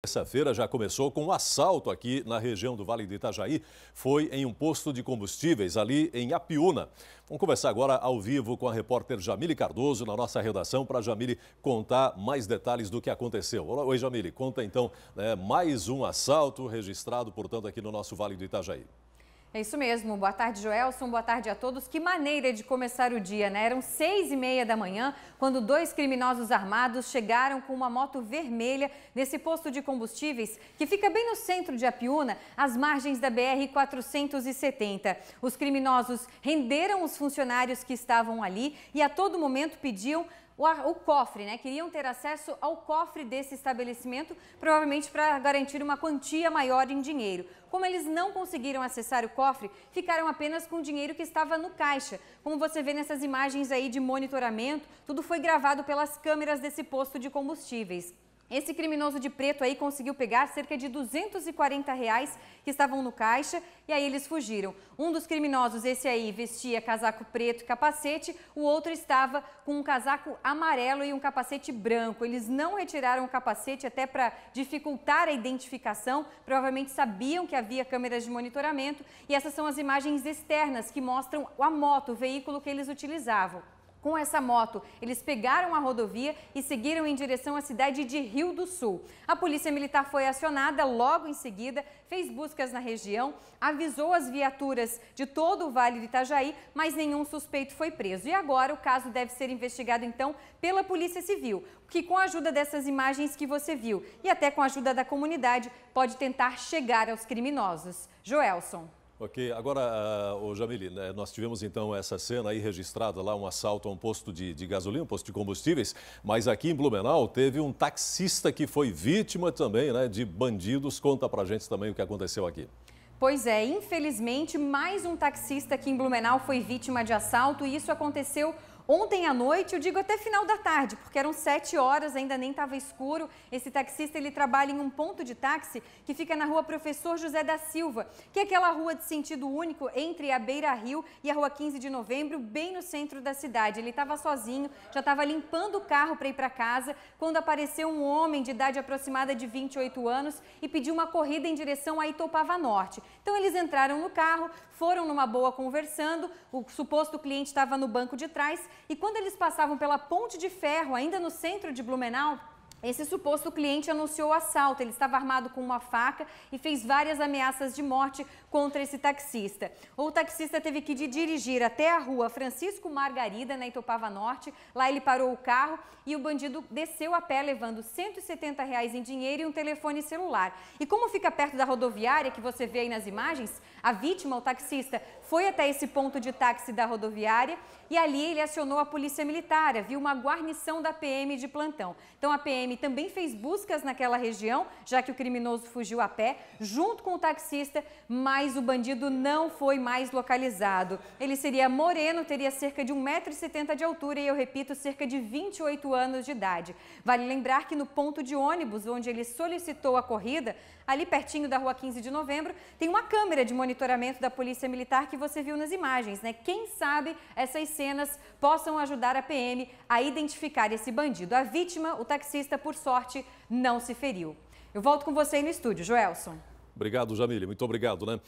Terça-feira já começou com um assalto aqui na região do Vale do Itajaí. Foi em um posto de combustíveis ali em Apiúna. Vamos conversar agora ao vivo com a repórter Jamile Cardoso na nossa redação para Jamile contar mais detalhes do que aconteceu. Oi, Jamile, conta então né, mais um assalto registrado, portanto, aqui no nosso Vale do Itajaí. É isso mesmo. Boa tarde, Joelson. Boa tarde a todos. Que maneira de começar o dia, né? Eram seis e meia da manhã quando dois criminosos armados chegaram com uma moto vermelha nesse posto de combustíveis que fica bem no centro de Apiúna, às margens da BR-470. Os criminosos renderam os funcionários que estavam ali e a todo momento pediam o, o cofre, né? Queriam ter acesso ao cofre desse estabelecimento, provavelmente para garantir uma quantia maior em dinheiro. Como eles não conseguiram acessar o cofre, ficaram apenas com o dinheiro que estava no caixa. Como você vê nessas imagens aí de monitoramento, tudo foi gravado pelas câmeras desse posto de combustíveis. Esse criminoso de preto aí conseguiu pegar cerca de 240 reais que estavam no caixa e aí eles fugiram. Um dos criminosos, esse aí, vestia casaco preto e capacete, o outro estava com um casaco amarelo e um capacete branco. Eles não retiraram o capacete até para dificultar a identificação, provavelmente sabiam que havia câmeras de monitoramento e essas são as imagens externas que mostram a moto, o veículo que eles utilizavam. Com essa moto, eles pegaram a rodovia e seguiram em direção à cidade de Rio do Sul. A polícia militar foi acionada logo em seguida, fez buscas na região, avisou as viaturas de todo o Vale do Itajaí, mas nenhum suspeito foi preso. E agora o caso deve ser investigado então pela Polícia Civil, que com a ajuda dessas imagens que você viu e até com a ajuda da comunidade pode tentar chegar aos criminosos. Joelson. Ok, agora, uh, Jamile, né, nós tivemos então essa cena aí registrada lá, um assalto a um posto de, de, gasolina, um posto de combustíveis, mas aqui em Blumenau teve um taxista que foi vítima também né, de bandidos. Conta pra gente também o que aconteceu aqui. Pois é, infelizmente, mais um taxista aqui em Blumenau foi vítima de assalto e isso aconteceu Ontem à noite, eu digo até final da tarde, porque eram 7 horas, ainda nem estava escuro. Esse taxista ele trabalha em um ponto de táxi que fica na rua Professor José da Silva, que é aquela rua de sentido único entre a Beira Rio e a rua 15 de Novembro, bem no centro da cidade. Ele estava sozinho, já estava limpando o carro para ir para casa, quando apareceu um homem de idade aproximada de 28 anos e pediu uma corrida em direção a Itopava Norte. Então eles entraram no carro, foram numa boa conversando, o suposto cliente estava no banco de trás e quando eles passavam pela Ponte de Ferro, ainda no centro de Blumenau, esse suposto cliente anunciou o assalto. Ele estava armado com uma faca e fez várias ameaças de morte contra esse taxista. O taxista teve que dirigir até a rua Francisco Margarida, na Itopava Norte. Lá ele parou o carro e o bandido desceu a pé levando 170 reais em dinheiro e um telefone celular. E como fica perto da rodoviária, que você vê aí nas imagens, a vítima, o taxista, foi até esse ponto de táxi da rodoviária e ali ele acionou a polícia militar, viu uma guarnição da PM de plantão. Então a PM PM também fez buscas naquela região, já que o criminoso fugiu a pé, junto com o taxista, mas o bandido não foi mais localizado. Ele seria moreno, teria cerca de 1,70m de altura e, eu repito, cerca de 28 anos de idade. Vale lembrar que no ponto de ônibus onde ele solicitou a corrida, ali pertinho da rua 15 de novembro, tem uma câmera de monitoramento da Polícia Militar que você viu nas imagens, né? Quem sabe essas cenas possam ajudar a PM a identificar esse bandido. A vítima, o taxista, por sorte, não se feriu. Eu volto com você aí no estúdio, Joelson. Obrigado, Jamile. Muito obrigado, né?